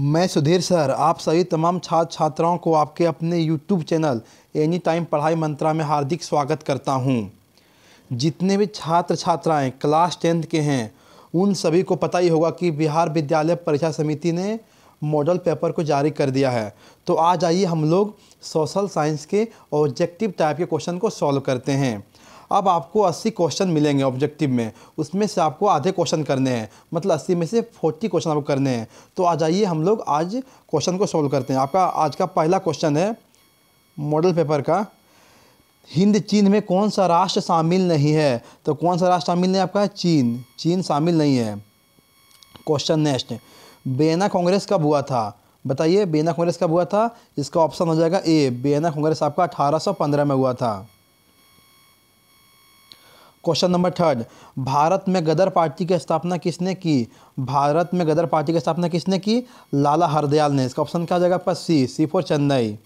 मैं सुधीर सर आप सभी तमाम छात्र छात्राओं को आपके अपने यूट्यूब चैनल एनी टाइम पढ़ाई मंत्रा में हार्दिक स्वागत करता हूं। जितने भी छात्र छात्राएं क्लास टेंथ के हैं उन सभी को पता ही होगा कि बिहार विद्यालय परीक्षा समिति ने मॉडल पेपर को जारी कर दिया है तो आज आइए हम लोग सोशल साइंस के ऑब्जेक्टिव टाइप के क्वेश्चन को सॉल्व करते हैं अब आपको 80 क्वेश्चन मिलेंगे ऑब्जेक्टिव में उसमें से आपको आधे क्वेश्चन करने हैं मतलब 80 में से 40 क्वेश्चन आपको करने हैं तो आ जाइए हम लोग आज क्वेश्चन को सॉल्व करते हैं आपका आज का पहला क्वेश्चन है मॉडल पेपर का हिंद चीन में कौन सा राष्ट्र शामिल नहीं है तो कौन सा राष्ट्र शामिल नहीं है आपका चीन चीन शामिल नहीं है क्वेश्चन नेक्स्ट बेना कांग्रेस कब हुआ था बताइए बेना कांग्रेस कब हुआ था इसका ऑप्शन हो जाएगा ए बेना कांग्रेस आपका 1815 में हुआ था क्वेश्चन नंबर थर्ड भारत में गदर पार्टी की स्थापना किसने की भारत में गदर पार्टी की स्थापना किसने की लाला हरदयाल ने इसका ऑप्शन क्या हो जाएगा C C for Chennai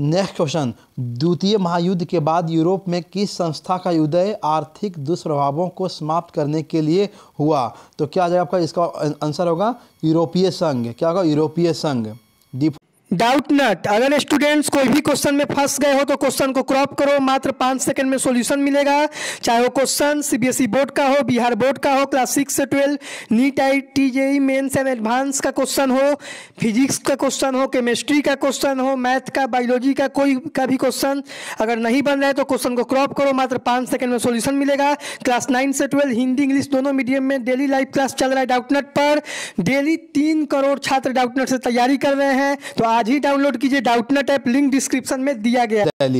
next question द्वितीय महायुद्ध के बाद यूरोप में किस संस्था का उदय आर्थिक दुष्प्रभावों को समाप्त करने के लिए हुआ तो क्या आ जाएगा आपका इसका आंसर होगा यूरोपीय संघ क्या होगा यूरोपीय संघ डी डाउट नट अगर स्टूडेंट्स कोई भी क्वेश्चन में फंस गए हो तो क्वेश्चन को क्रॉप करो मात्र पाँच सेकंड में सॉल्यूशन मिलेगा चाहे वो क्वेश्चन सीबीएसई बोर्ड का हो बिहार बोर्ड का हो क्लास सिक्स से twelve NEET I T JEE mains and advance का क्वेश्चन हो फिजिक्स का क्वेश्चन हो केमिस्ट्री का क्वेश्चन हो मैथ का बायोलॉजी का कोई का भी क्वेश्चन अगर नहीं बन रहा है तो क्वेश्चन को क्रॉप करो मात्र पाँच सेकंड में सोल्यूशन मिलेगा क्लास नाइन से ट्वेल्व हिंदी इंग्लिश दोनों मीडियम में डेली लाइव क्लास चल रहा है डाउटनेट पर डेली तीन करोड़ छात्र डाउटनेट से तैयारी कर रहे हैं तो आज आज ही डाउनलोड कीजिए डाउटनेट ऐप लिंक डिस्क्रिप्शन में दिया गया है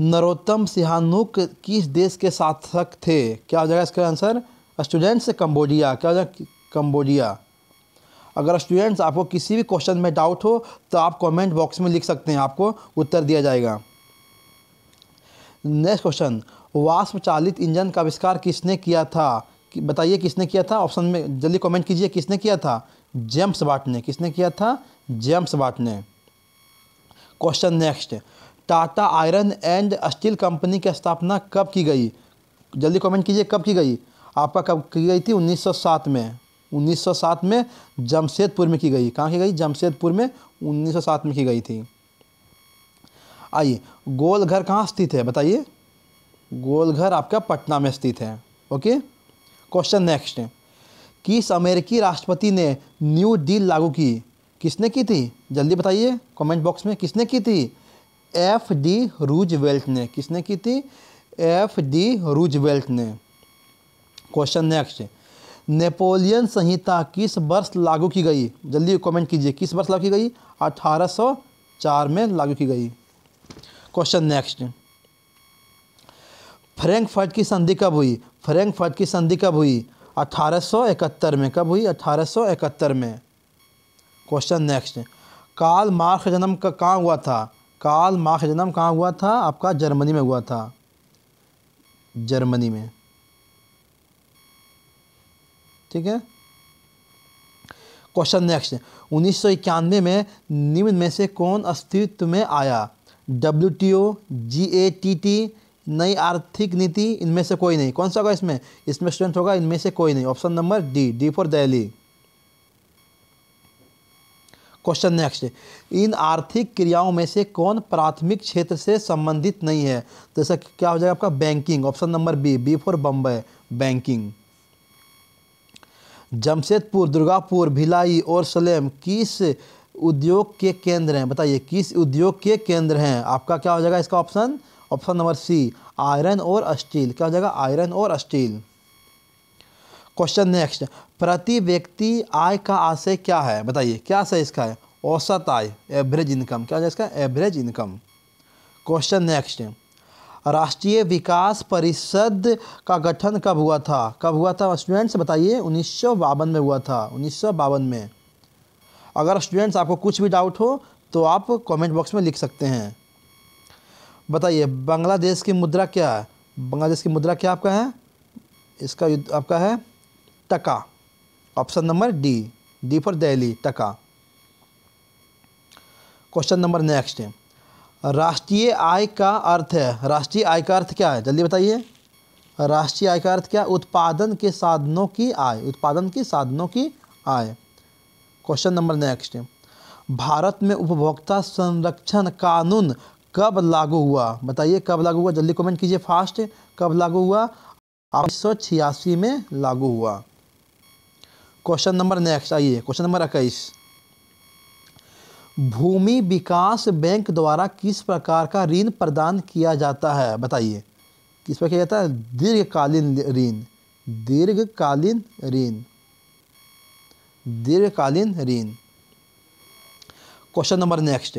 नरोत्तम सिहानुक किस देश के शासक थे क्या हो जाएगा इसका आंसर स्टूडेंट्स कंबोडिया क्या हो जाएगा कंबोडिया अगर स्टूडेंट्स आपको किसी भी क्वेश्चन में डाउट हो तो आप कमेंट बॉक्स में लिख सकते हैं आपको उत्तर दिया जाएगा नेक्स्ट क्वेश्चन वाष्प चालित इंजन का आविष्कार किसने किया था कि बताइए किसने किया था ऑप्शन में जल्दी कमेंट कीजिए किसने किया था जेम्स बाट ने किसने किया था जेम्स वाट ने question next Tata iron and steel company की स्थापना कब की गई जल्दी कमेंट कीजिए कब की गई आपका कब की गई थी 1907 में 1907 में जमशेदपुर में की गई कहाँ की गई जमशेदपुर में 1907 में की गई थी आइए गोलघर कहाँ स्थित है बताइए गोलघर आपका पटना में स्थित है ओके क्वेश्चन नेक्स्ट किस अमेरिकी राष्ट्रपति ने न्यू डील लागू की किसने की थी जल्दी बताइए कमेंट बॉक्स में किसने की थी एफ डी रूजवेल्ट ने किसने की थी एफ डी रूजवेल्ट ने क्वेश्चन नेक्स्ट नेपोलियन संहिता किस वर्ष लागू की गई जल्दी कमेंट कीजिए किस वर्ष लागू की गई 1804 में लागू की गई क्वेश्चन नेक्स्ट फ्रेंक फर्ट की संधि कब हुई फ्रेंक फर्ट की संधि कब हुई 1871 में कब हुई 1871 में क्वेश्चन नेक्स्ट काल मार्क्स जन्म का कहाँ हुआ था काल मार्क्स जन्म कहाँ हुआ था आपका जर्मनी में हुआ था जर्मनी में ठीक है क्वेश्चन नेक्स्ट उन्नीस सौ इक्यानवे में निम्न में से कौन अस्तित्व में आया W T O G A T T नई आर्थिक नीति इनमें से कोई नहीं कौन सा होगा इसमें इसमें स्टूडेंट होगा इनमें से कोई नहीं option number D D for Delhi question next इन आर्थिक क्रियाओं में से कौन प्राथमिक क्षेत्र से संबंधित नहीं है जैसा क्या हो जाएगा आपका banking option number B B for Bombay banking Jamshedpur Durgapur Bhilai और सलेम किस उद्योग के केंद्र हैं बताइए किस उद्योग के केंद्र हैं आपका क्या हो जाएगा इसका option option number C iron और स्टील क्या हो जाएगा आयरन और स्टील क्वेश्चन नेक्स्ट प्रति व्यक्ति आय का आशय क्या है बताइए क्या आशय इसका है औसत आय एवरेज इनकम क्या इसका एवरेज इनकम क्वेश्चन नेक्स्ट राष्ट्रीय विकास परिषद का गठन कब हुआ था कब हुआ था स्टूडेंट्स बताइए उन्नीस में हुआ था उन्नीस में अगर स्टूडेंट्स आपको कुछ भी डाउट हो तो आप कमेंट बॉक्स में लिख सकते हैं बताइए बांग्लादेश की मुद्रा क्या है बांग्लादेश की मुद्रा क्या आपका है इसका आपका है टका option number D D for Delhi टका क्वेश्चन नंबर नेक्स्ट राष्ट्रीय आय का अर्थ है राष्ट्रीय आय का अर्थ क्या है जल्दी बताइए राष्ट्रीय आय का अर्थ क्या उत्पादन के साधनों की आय उत्पादन के साधनों की आय क्वेश्चन नंबर नेक्स्ट भारत में उपभोक्ता संरक्षण कानून कब लागू हुआ बताइए कब लागू हुआ जल्दी कमेंट कीजिए फास्ट कब लागू हुआ उन्नीस में लागू हुआ क्वेश्चन नंबर नेक्स्ट आइए क्वेश्चन नंबर इक्कीस भूमि विकास बैंक द्वारा किस प्रकार का ऋण प्रदान किया जाता है बताइए किस पर किया जाता है दीर्घकालीन ऋण दीर्घकालीन ऋण दीर्घकालीन ऋण क्वेश्चन नंबर नेक्स्ट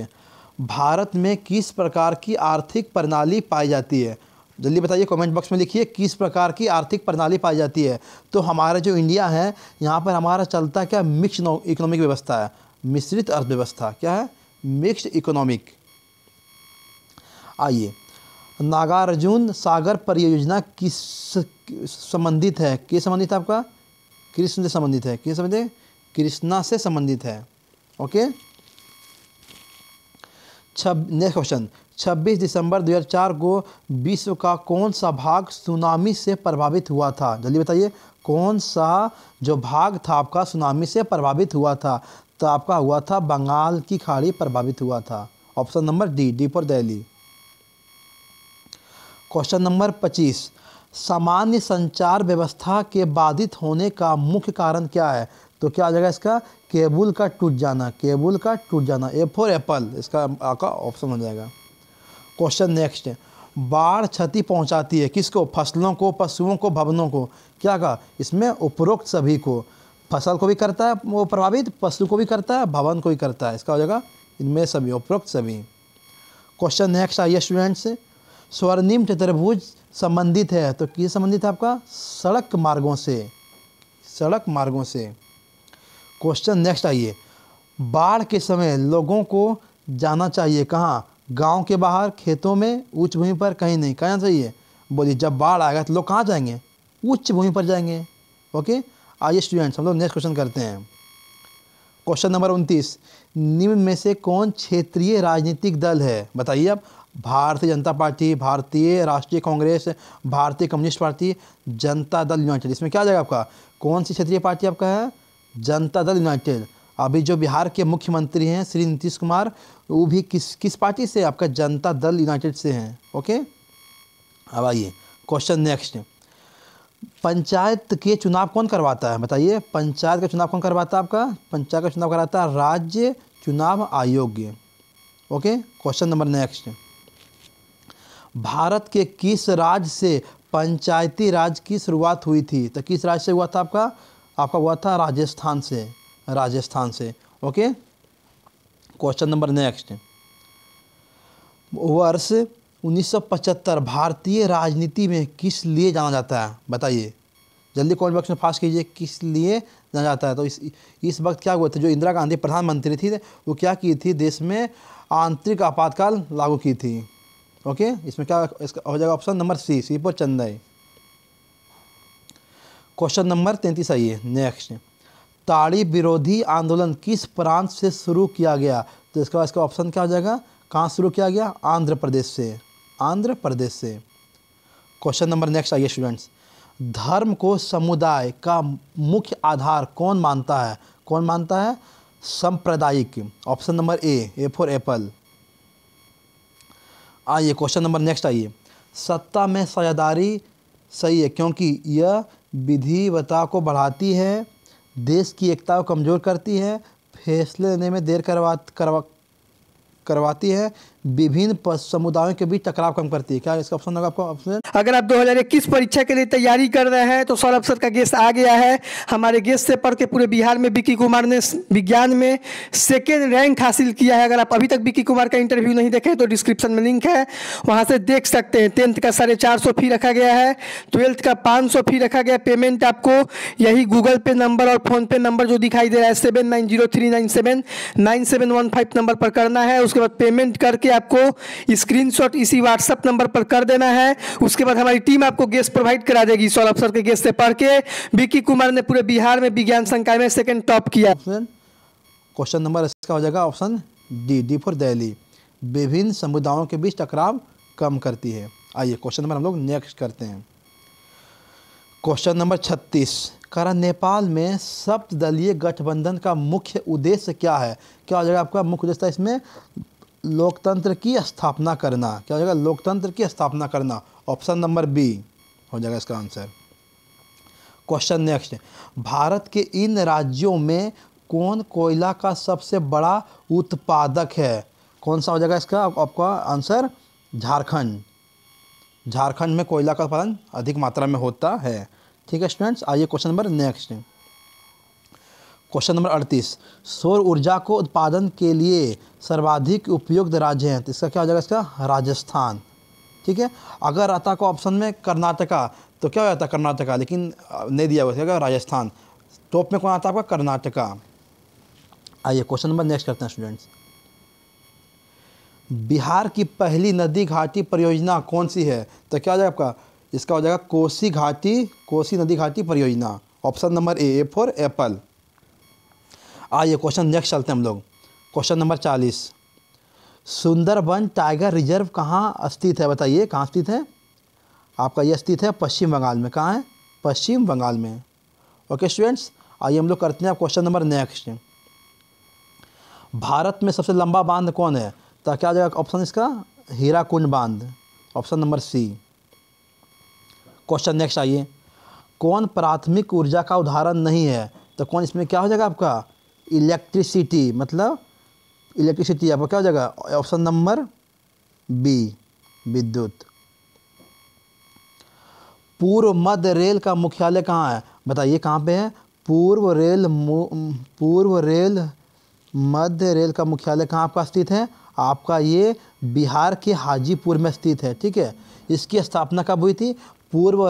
भारत में किस प्रकार की आर्थिक प्रणाली पाई जाती है जल्दी बताइए कमेंट बॉक्स में लिखिए किस प्रकार की आर्थिक प्रणाली पाई जाती है तो हमारा जो इंडिया है यहाँ पर हमारा चलता क्या मिक्स इकोनॉमिक व्यवस्था है मिश्रित अर्थव्यवस्था क्या है मिक्स इकोनॉमिक आइए नागार्जुन सागर परियोजना किस संबंधित है किस संबंधित है आपका कृष्ण से संबंधित है किस संबंधित कृष्णा से संबंधित है ओके छब नेक्स्ट क्वेश्चन 26 दिसंबर 2004 को विश्व का कौन सा भाग सुनामी से प्रभावित हुआ था जल्दी बताइए कौन सा जो भाग था आपका सुनामी से प्रभावित हुआ था तो आपका हुआ था बंगाल की खाड़ी प्रभावित हुआ था option number D D for Delhi question number पच्चीस सामान्य संचार व्यवस्था के बाधित होने का मुख्य कारण क्या है तो क्या आ जाएगा इसका केबुल का टूट जाना केबुल का टूट जाना ए फॉर एप्पल इसका आपका ऑप्शन हो जाएगा क्वेश्चन नेक्स्ट बाढ़ क्षति पहुंचाती है किसको फसलों को पशुओं को भवनों को क्या कहा इसमें उपरोक्त सभी को फसल को भी करता है वो प्रभावित पशु को भी करता है भवन को भी करता है इसका हो जाएगा इनमें सभी उपरोक्त सभी क्वेश्चन नेक्स्ट आइए स्टूडेंट्स स्वर्णिम चतुर्भुज संबंधित है तो किस संबंधित है आपका सड़क मार्गों से सड़क मार्गों से क्वेश्चन नेक्स्ट आइए बाढ़ के समय लोगों को जाना चाहिए कहाँ गांव के बाहर खेतों में उच्च भूमि पर कहीं नहीं कहना चाहिए बोलिए जब बाढ़ आएगा तो लोग कहाँ जाएंगे उच्च भूमि पर जाएंगे ओके आइए स्टूडेंट्स हम लोग नेक्स्ट क्वेश्चन करते हैं क्वेश्चन नंबर उनतीस निम्न में से कौन क्षेत्रीय राजनीतिक दल है बताइए अब भारतीय जनता पार्टी भारतीय राष्ट्रीय कांग्रेस भारतीय कम्युनिस्ट पार्टी जनता दल यूनाइटेड इसमें क्या आ जाएगा आपका कौन सी क्षेत्रीय पार्टी आपका है जनता दल यूनाइटेड अभी जो बिहार के मुख्यमंत्री हैं श्री नीतीश कुमार वो भी किस किस पार्टी से आपका जनता दल यूनाइटेड से हैं ओके अब आइए क्वेश्चन नेक्स्ट पंचायत के चुनाव कौन करवाता है बताइए पंचायत का चुनाव कौन करवाता है आपका पंचायत का चुनाव कराता है राज्य चुनाव आयोग okay question number next Bharat के किस राज्य से पंचायती राज की शुरुआत हुई थी तो किस राज्य से हुआ था आपका आपका हुआ था राजस्थान से राजस्थान से ओके क्वेश्चन नंबर नेक्स्ट वर्ष 1975 भारतीय राजनीति में किस लिए जाना जाता है बताइए जल्दी कॉमेंट बॉक्स में फास्ट कीजिए किस लिए जाना जाता है तो इस इस वक्त क्या हुआ था जो इंदिरा गांधी प्रधानमंत्री थी वो क्या की थी देश में आंतरिक आपातकाल लागू की थी ओके इसमें क्या इसका हो जाएगा ऑप्शन नंबर सी सी पर चंदाई क्वेश्चन नंबर तैंतीस आइए नेक्स्ट ताड़ी विरोधी आंदोलन किस प्रांत से शुरू किया गया तो इसके बाद इसका ऑप्शन क्या हो जाएगा कहाँ शुरू किया गया आंध्र प्रदेश से आंध्र प्रदेश से क्वेश्चन नंबर नेक्स्ट आइए स्टूडेंट्स धर्म को समुदाय का मुख्य आधार कौन मानता है कौन मानता है सांप्रदायिक option number A A for apple आइए क्वेश्चन नंबर नेक्स्ट आइए सत्ता में साझेदारी सही है क्योंकि यह विधिवता को बढ़ाती है देश की एकता को कमज़ोर करती है फैसले लेने में देर करवा करवा करवाती है विभिन्न समुदायों के बीच टकराव कम करती है क्या इसका ऑप्शन होगा आपको ऑप्शन अगर आप 2021 परीक्षा के लिए तैयारी कर रहे हैं तो सौरभ सर का गेस्ट आ गया है हमारे गेस्ट से पढ़ के पूरे बिहार में बिकी कुमार ने विज्ञान में सेकेंड रैंक हासिल किया है अगर आप अभी तक बिकी कुमार का इंटरव्यू नहीं देखें तो डिस्क्रिप्शन में लिंक है वहाँ से देख सकते हैं टेंथ का साढ़े चार सौ फी रखा गया है ट्वेल्थ का पाँच सौ फी रखा गया पेमेंट आपको यही गूगल पे नंबर और फोनपे नंबर जो दिखाई दे रहा है seven nine zero three nine seven nine seven one five number पर करना है उसके बाद पेमेंट करके आपको स्क्रीनशॉट इसी व्हाट्सएप नंबर पर कर देना है उसके बाद हमारी टीम आपको गेस्ट प्रोवाइड करा देगी सौरभ अफसर के गेस्ट से पढ़ के विकी कुमार ने पूरे बिहार में विज्ञान संकाय में सेकेंड टॉप किया क्वेश्चन नंबर इसका हो जाएगा option D D for Delhi विभिन्न समुदायों के बीच टकराव कम करती है आइए क्वेश्चन नंबर हम लोग नेक्स्ट करते हैं क्वेश्चन नंबर 36 कह नेपाल में सप्तलीय गठबंधन का मुख्य उद्देश्य क्या है क्या हो जाएगा आपका मुख्य उद्देश्य इसमें लोकतंत्र की स्थापना करना क्या हो जाएगा लोकतंत्र की स्थापना करना ऑप्शन नंबर बी हो जाएगा इसका आंसर क्वेश्चन नेक्स्ट भारत के इन राज्यों में कौन कोयला का सबसे बड़ा उत्पादक है कौन सा हो जाएगा इसका आपका आंसर झारखंड झारखंड में कोयला का उत्पादन अधिक मात्रा में होता है ठीक है स्टूडेंट्स आइए question number next question number अड़तीस सौर ऊर्जा को उत्पादन के लिए सर्वाधिक उपयुक्त राज्य हैं तो इसका क्या हो जाएगा इसका राजस्थान ठीक है अगर आता को ऑप्शन में कर्नाटका तो क्या हो जाता कर्नाटका लेकिन नहीं दिया हुआ था राजस्थान टॉप में कौन आता आपका कर्नाटका आइए क्वेश्चन नंबर नेक्स्ट करते हैं स्टूडेंट्स बिहार की पहली नदी घाटी परियोजना कौन सी है तो क्या हो जाएगा आपका इसका हो जाएगा कोसी घाटी कोसी नदी घाटी परियोजना option number A A for apple आइए क्वेश्चन नेक्स्ट चलते हैं हम लोग क्वेश्चन नंबर चालीस सुंदरबन टाइगर रिजर्व कहाँ स्थित है बताइए कहाँ स्थित है आपका ये स्थित है पश्चिम बंगाल में कहाँ है पश्चिम बंगाल में ओके स्टूडेंट्स आइए हम लोग करते हैं क्वेश्चन नंबर नेक्स्ट भारत में सबसे लंबा बांध कौन है तो क्या आ जाएगा ऑप्शन इसका हीराकुंड बांध option number C question next आइए कौन प्राथमिक ऊर्जा का उदाहरण नहीं है तो कौन इसमें क्या हो जाएगा आपका इलेक्ट्रिसिटी मतलब इलेक्ट्रिसिटी पर क्या हो जाएगा ऑप्शन नंबर बी विद्युत पूर्व मध्य रेल का मुख्यालय कहाँ है बताइए कहाँ पे है पूर्व रेल पूर्व रेल मध्य रेल का मुख्यालय कहाँ आपका स्थित है आपका ये बिहार के हाजीपुर में स्थित है ठीक है इसकी स्थापना कब हुई थी पूर्व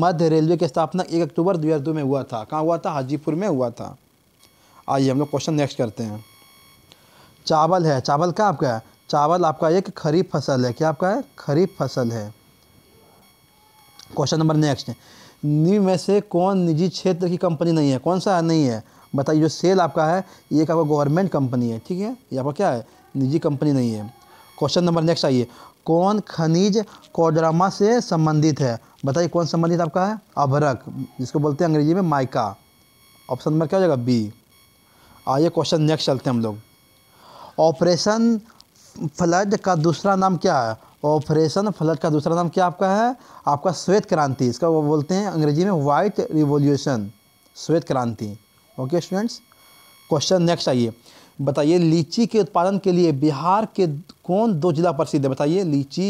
मध्य रेलवे की स्थापना एक अक्टूबर दो में हुआ था कहाँ हुआ था हाजीपुर में हुआ था आइए हम लोग क्वेश्चन नेक्स्ट करते हैं चावल है चावल क्या आपका है चावल आपका एक खरीफ फसल है क्या आपका है खरीफ फसल है क्वेश्चन नंबर नेक्स्ट न्यू में से कौन निजी क्षेत्र की कंपनी नहीं है कौन सा नहीं है बताइए जो सेल आपका है ये एक आपका गवर्नमेंट कंपनी है ठीक है ये आपका क्या है निजी कंपनी नहीं है क्वेश्चन नंबर नेक्स्ट आइए कौन खनिज कोडरामा से संबंधित है बताइए कौन संबंधित आपका है अभरक जिसको बोलते हैं अंग्रेजी में माइका ऑप्शन नंबर क्या हो जाएगा बी आइए क्वेश्चन नेक्स्ट चलते हैं हम लोग ऑपरेशन फ्लड का दूसरा नाम क्या है ऑपरेशन फ्लड का दूसरा नाम क्या आपका है आपका श्वेत क्रांति इसका वो बोलते हैं अंग्रेजी में वाइट रिवोल्यूशन श्वेत क्रांति ओके स्टूडेंट्स क्वेश्चन नेक्स्ट आइए बताइए लीची के उत्पादन के लिए बिहार के कौन दो जिला प्रसिद्ध है बताइए लीची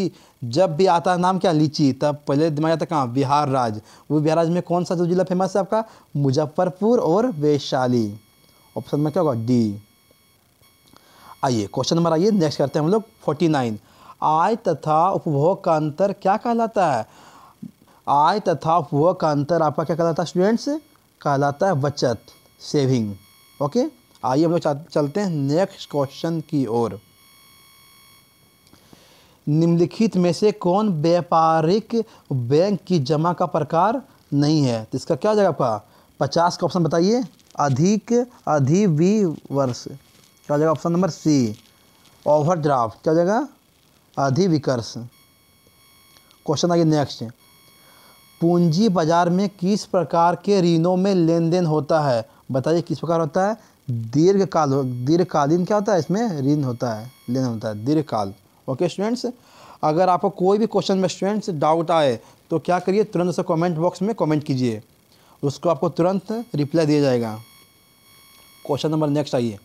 जब भी आता है नाम क्या लीची तब पहले दिमाग आता कहाँ बिहार राज्य वो बिहार राज्य में कौन सा जो जिला फेमस है आपका मुजफ्फरपुर और वैशाली ऑप्शन में क्या होगा डी आइए क्वेश्चन नंबर आइए नेक्स्ट करते हैं हम लोग फोर्टी नाइन आय तथा उपभोग का अंतर क्या कहलाता है आय तथा उपभोग का अंतर आपका क्या कहलाता है स्टूडेंट्स कहलाता है बचत सेविंग ओके आइए हम लोग चलते हैं नेक्स्ट क्वेश्चन की ओर निम्नलिखित में से कौन व्यापारिक बैंक की जमा का प्रकार नहीं है तो इसका क्या हो जाएगा आपका पचास का ऑप्शन बताइए अधिक अधिविवर्ष क्या हो जाएगा option number C overdraft क्या हो जाएगा अधिविकर्ष क्वेश्चन आगे नेक्स्ट पूंजी बाजार में किस प्रकार के ऋणों में लेन देन होता है बताइए किस प्रकार होता है दीर्घकाल दीर्घकालीन क्या होता है इसमें ऋण होता है लेन होता है दीर्घकाल ओके स्टूडेंट्स अगर आपको कोई भी क्वेश्चन में स्टूडेंट्स डाउट आए तो क्या करिए तुरंत से कमेंट बॉक्स में कमेंट कीजिए उसको आपको तुरंत रिप्लाई दिया जाएगा क्वेश्चन नंबर नेक्स्ट आइए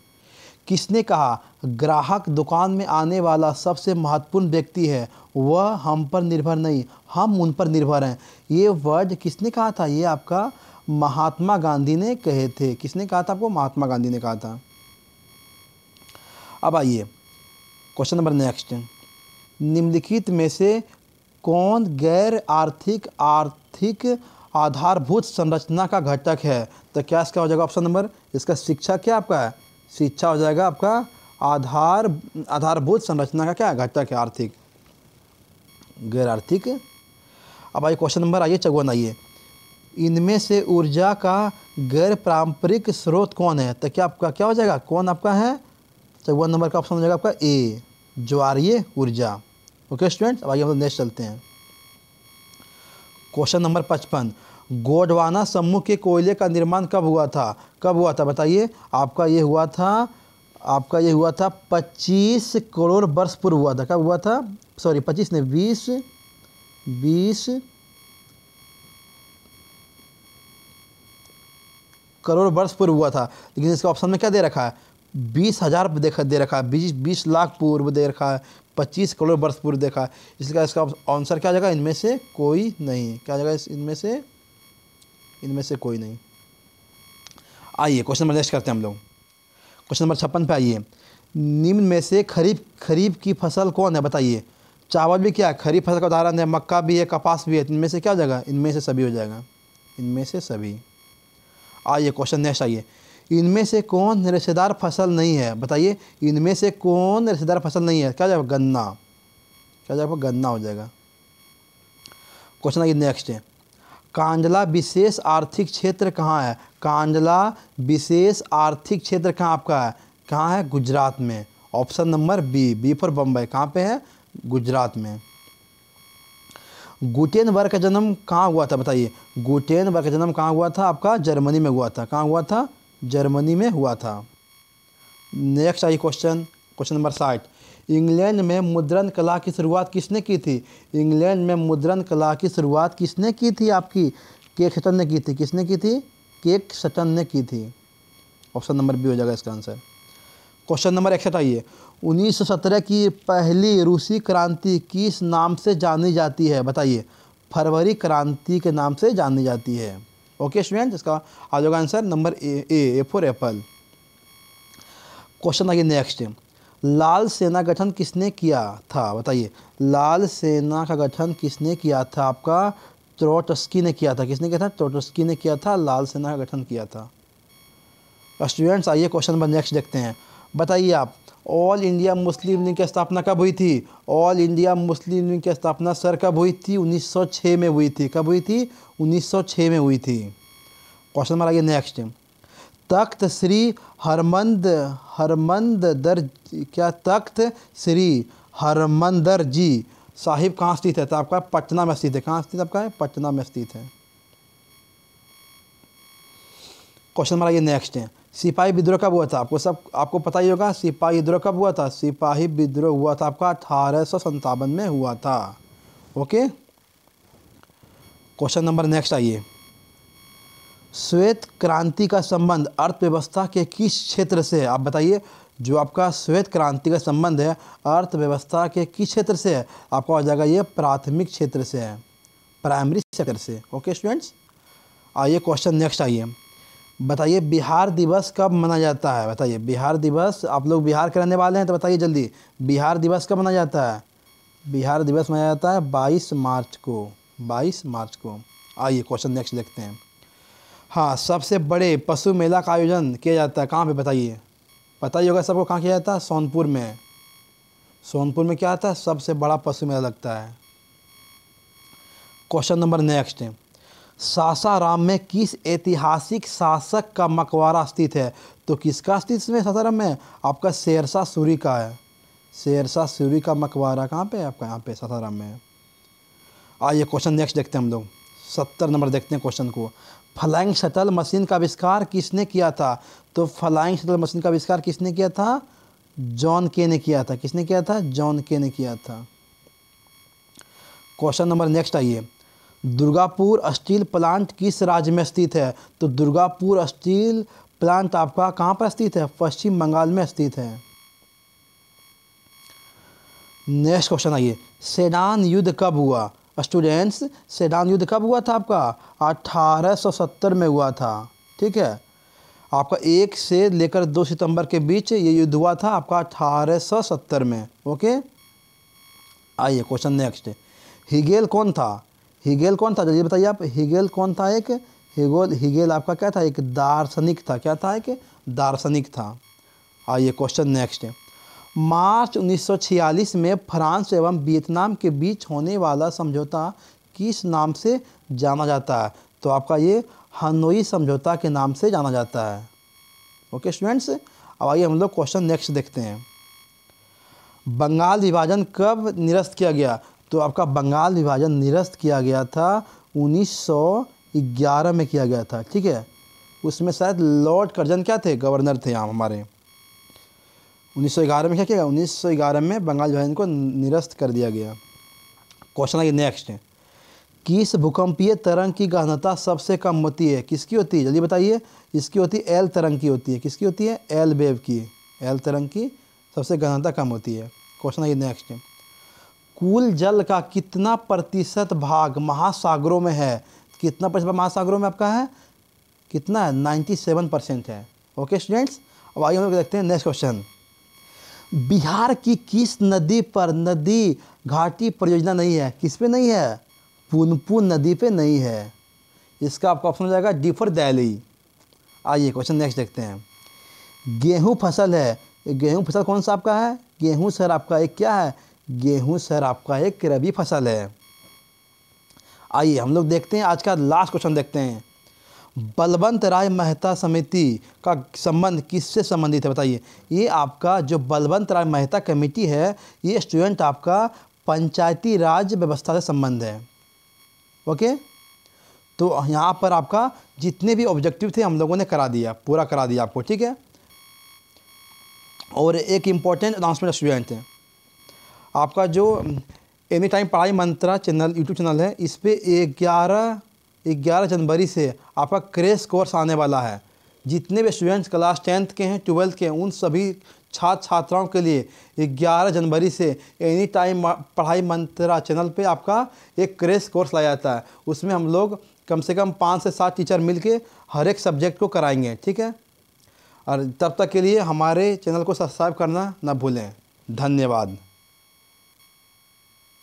किसने कहा ग्राहक दुकान में आने वाला सबसे महत्वपूर्ण व्यक्ति है वह हम पर निर्भर नहीं हम उन पर निर्भर हैं ये वर्ड किसने कहा था ये आपका महात्मा गांधी ने कहे थे किसने कहा था आपको महात्मा गांधी ने कहा था अब आइए क्वेश्चन नंबर नेक्स्ट निम्नलिखित में से कौन गैर आर्थिक आर्थिक आधारभूत संरचना का घटक है तो क्या इसका हो जाएगा ऑप्शन नंबर इसका शिक्षा क्या आपका है शिक्षा हो जाएगा आपका आधार आधारभूत संरचना का क्या घटक है आर्थिक गैर आर्थिक अब आइए क्वेश्चन नंबर आइए चौवन आइए इनमें से ऊर्जा का गैर पारंपरिक स्रोत कौन है तो क्या आपका क्या हो जाएगा कौन आपका है चौवन नंबर का ऑप्शन हो जाएगा आपका ए ज्वारीय ऊर्जा ओके स्टूडेंट्स अब आइए हम नेक्स्ट चलते हैं क्वेश्चन नंबर पचपन गोडवाना समूह के कोयले का निर्माण कब हुआ था कब हुआ था बताइए आपका ये हुआ था आपका ये हुआ था पच्चीस करोड़ वर्ष पूर्व हुआ था कब हुआ था सॉरी पच्चीस ने बीस बीस करोड़ वर्ष पूर्व हुआ था लेकिन इसका ऑप्शन में क्या दे रखा है बीस हज़ार दे रखा है बीस बीस लाख पूर्व दे रखा है पच्चीस करोड़ वर्ष पूर्व देखा इसलिए इसका आंसर क्या जाएगा इनमें से कोई नहीं क्या जाएगा इनमें से इनमें से कोई नहीं आइए क्वेश्चन नंबर नेक्स्ट करते हैं हम लोग क्वेश्चन नंबर छप्पन पे आइए निम्न में से खरीफ खरीफ की फसल कौन है बताइए चावल भी क्या है खरीफ फसल का उदाहरण है मक्का भी है कपास भी है इनमें से क्या हो जाएगा इनमें से सभी हो जाएगा इनमें से सभी आइए क्वेश्चन नेक्स्ट आइए इनमें से कौन रेशेदार फसल नहीं है बताइए इनमें से कौन रेशेदार फसल नहीं है क्या जाएगा गन्ना क्या जाएगा गन्ना हो जाएगा क्वेश्चन आइए नेक्स्ट है कांजला विशेष आर्थिक क्षेत्र कहाँ है कांजला विशेष आर्थिक क्षेत्र कहाँ आपका है कहाँ है गुजरात में option number B B for Bombay कहाँ पे है गुजरात में गुटेन वर्ग का जन्म कहाँ हुआ था बताइए गुटेन वर्ग का जन्म कहाँ हुआ था आपका जर्मनी में हुआ था कहाँ हुआ था जर्मनी में हुआ था नेक्स्ट आई क्वेश्चन क्वेश्चन नंबर साठ इंग्लैंड में मुद्रण कला की शुरुआत किसने की थी इंग्लैंड में मुद्रण कला की शुरुआत किसने की थी आपकी केक सटन ने की थी किसने की थी केक सटन ने की थी ऑप्शन नंबर बी हो जाएगा इसका आंसर क्वेश्चन नंबर इकसठ आइए उन्नीस सत्रह की पहली रूसी क्रांति किस नाम से जानी जाती है बताइए फरवरी क्रांति के नाम से जानी जाती है ओके स्टूडेंट इसका आ जाएगा answer number A A for apple question आगे नेक्स्ट लाल सेना गठन किसने किया था बताइए लाल सेना का गठन किसने किया था आपका ट्रोटस्की ने किया था किसने किया था ट्रोटस्की ने किया था लाल सेना का गठन किया था स्टूडेंट्स आइए क्वेश्चन नंबर नेक्स्ट देखते हैं बताइए आप ऑल इंडिया मुस्लिम लीग की स्थापना कब हुई थी ऑल इंडिया मुस्लिम लीग की स्थापना सर कब हुई थी 1906 में हुई थी कब हुई थी 1906 में हुई थी क्वेश्चन नंबर आगे नेक्स्ट तख्त श्री हरमंद हरमंद दर क्या तख्त श्री हरमंदर जी साहिब कहाँ स्थित है तो आपका पटना में स्थित है कहाँ स्थित आपका है पटना में स्थित है क्वेश्चन नंबर आइए नेक्स्ट है सिपाही विद्रोह कब हुआ था आपको सब आपको पता ही होगा सिपाही विद्रोह कब हुआ था सिपाही विद्रोह हुआ था आपका अठारह में हुआ था ओके क्वेश्चन नंबर नेक्स्ट आइए श्वेत क्रांति का संबंध अर्थव्यवस्था के किस क्षेत्र से है आप बताइए जो आपका श्वेत क्रांति का संबंध है अर्थव्यवस्था के किस क्षेत्र से है आपका हो जाएगा ये प्राथमिक क्षेत्र से है प्राइमरी सेक्टर से ओके स्टूडेंट्स आइए क्वेश्चन नेक्स्ट आइए बताइए बिहार दिवस कब मनाया जाता है बताइए बिहार दिवस आप लोग बिहार के रहने वाले हैं तो बताइए जल्दी बिहार दिवस कब मनाया जाता है बिहार दिवस मनाया जाता है 22 मार्च को 22 मार्च को आइए क्वेश्चन नेक्स्ट देखते हैं हाँ सबसे बड़े पशु मेला का आयोजन किया जाता है कहाँ पे बताइए पता ही होगा सबको कहाँ किया जाता है सोनपुर में सोनपुर में क्या आता है सबसे बड़ा पशु मेला लगता है क्वेश्चन नंबर नेक्स्ट है सासाराम में किस ऐतिहासिक शासक का मकबरा स्थित है तो किसका स्थित में सासाराम में आपका शेरशाह सूरी का है शेरशाह सूरी का मकबरा कहाँ पे है आपका यहाँ पे सासाराम में आइए क्वेश्चन नेक्स्ट देखते हैं हम लोग सत्तर नंबर देखते हैं क्वेश्चन को फ्लाइंग शटल मशीन का आविष्कार किसने किया था तो फ्लाइंग शटल मशीन का आविष्कार किसने किया था जॉन के ने किया था किसने किया था जॉन के ने किया था क्वेश्चन नंबर नेक्स्ट आइए दुर्गापुर स्टील प्लांट किस राज्य में स्थित है तो दुर्गापुर स्टील प्लांट आपका कहाँ पर स्थित है पश्चिम बंगाल में स्थित है नेक्स्ट क्वेश्चन आइए सेडान युद्ध कब हुआ स्टूडेंट्स सेडान युद्ध कब हुआ था आपका 1870 में हुआ था ठीक है आपका एक से लेकर दो सितंबर के बीच ये युद्ध हुआ था आपका 1870 में ओके आइए क्वेश्चन नेक्स्ट हिगेल कौन था हीगेल कौन था ये बताइए आप हीगेल कौन था एक हीगोल हीगेल आपका क्या था एक दार्शनिक था क्या था एक दार्शनिक था आइए क्वेश्चन नेक्स्ट मार्च 1946 में फ्रांस एवं वियतनाम के बीच होने वाला समझौता किस नाम से जाना जाता है तो आपका ये हनोई समझौता के नाम से जाना जाता है ओके स्टूडेंट्स अब आइए हम लोग क्वेश्चन नेक्स्ट देखते हैं बंगाल विभाजन कब निरस्त किया गया तो आपका बंगाल विभाजन निरस्त किया गया था 1911 में किया गया था ठीक है उसमें शायद लॉर्ड कर्जन क्या थे गवर्नर थे यहाँ हमारे 1911 में क्या किया गया 1911 में बंगाल विभाजन को निरस्त कर दिया गया क्वेश्चन आगे नेक्स्ट है किस भूकंपीय तरंग की गहनता सबसे कम होती है किसकी होती है जल्दी बताइए इसकी होती है एल तरंग की होती है किसकी होती है एल वेव की एल तरंग की सबसे गहनता कम होती है क्वेश्चन आइए नेक्स्ट कुल जल का कितना प्रतिशत भाग महासागरों में है कितना प्रतिशत महासागरों में आपका है कितना है नाइन्टी सेवन परसेंट है ओके स्टूडेंट्स अब आइए हम लोग देखते हैं नेक्स्ट क्वेश्चन बिहार की किस नदी पर नदी घाटी परियोजना नहीं है किस पे नहीं है पुनपुन नदी पे नहीं है इसका आपका ऑप्शन हो जाएगा डिफर दैली आइए क्वेश्चन नेक्स्ट देखते हैं गेहूं फसल है गेहूं फसल कौन सा आपका है गेहूं सर आपका एक क्या है गेहूं सर आपका एक रबी फसल है आइए हम लोग देखते हैं आज का लास्ट क्वेश्चन देखते हैं बलवंत राय मेहता समिति का संबंध किससे संबंधित है बताइए ये आपका जो बलवंत राय मेहता कमेटी है ये स्टूडेंट आपका पंचायती राज व्यवस्था से संबंध है ओके तो यहाँ पर आपका जितने भी ऑब्जेक्टिव थे हम लोगों ने करा दिया पूरा करा दिया आपको ठीक है और एक इम्पॉर्टेंट अनाउंसमेंट स्टूडेंट है आपका जो एनी टाइम पढ़ाई मंत्रा चैनल यूट्यूब चैनल है इस पर ग्यारह ग्यारह जनवरी से आपका क्रेश कोर्स आने वाला है जितने भी स्टूडेंट्स क्लास टेंथ के हैं ट्वेल्थ के हैं उन सभी छात्र छात्राओं के लिए ग्यारह जनवरी से एनी टाइम पढ़ाई मंत्रा चैनल पे आपका एक क्रेश कोर्स लाया जाता है उसमें हम लोग कम से कम पाँच से सात टीचर मिलके हर एक सब्जेक्ट को कराएंगे ठीक है और तब तक के लिए हमारे चैनल को सब्सक्राइब करना ना भूलें धन्यवाद